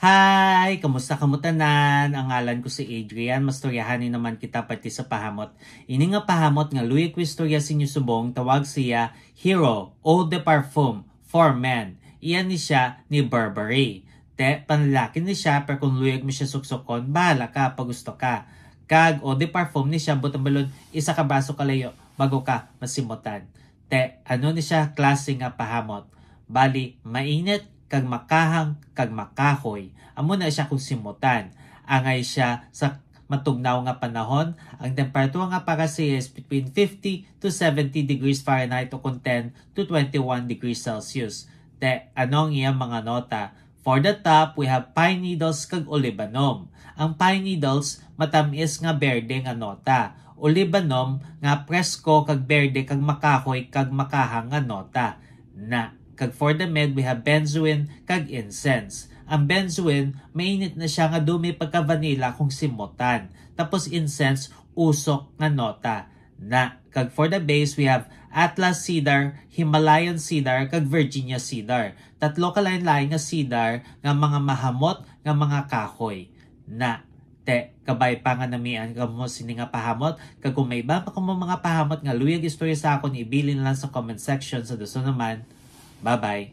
Hi! Kamusta kamutanan? Ang ngalan ko si Adrian. Mastoryahanin naman kita pati sa pahamot. Ini nga pahamot nga Louis Quistorya sinyo subong tawag siya Hero Eau de Parfum for Men. Iyan ni siya ni Burberry. Te, panlalaki ni siya pero kung luyag mo siya suksokon, bahala ka pag gusto ka. Kag Eau de Parfum ni siya butang balon isa ka baso kalayo bago ka masimutan. Te, ano ni siya klase nga pahamot? Bali, mainit kag makahang kag makahoy amo na siya kung simutan angay siya sa matugnaw nga panahon ang temperatura nga para sa is between 50 to 70 degrees Fahrenheit o kung 10 to 21 degrees Celsius te anong iyang mga nota For the top, we have pine needles kag olibanom. Ang pine needles, matamis nga berde nga nota. Olibanom, nga presko kag berde kag makahoy kag makahang nga nota. Na Kag for the med, we have benzoin kag incense. Ang benzoin, mainit na siya nga dumi pagka vanilla kung simutan. Tapos incense, usok nga nota. Na, kag for the base, we have Atlas cedar, Himalayan cedar, kag Virginia cedar. Tatlo ka lain-lain nga cedar nga mga mahamot nga mga kahoy. Na, te kabay pa nga namian ka mo sini nga pahamot kag kung may iba pa kung mga pahamot nga luya istorya sa ako ni ibilin lang sa comment section sa so, duso naman 拜拜。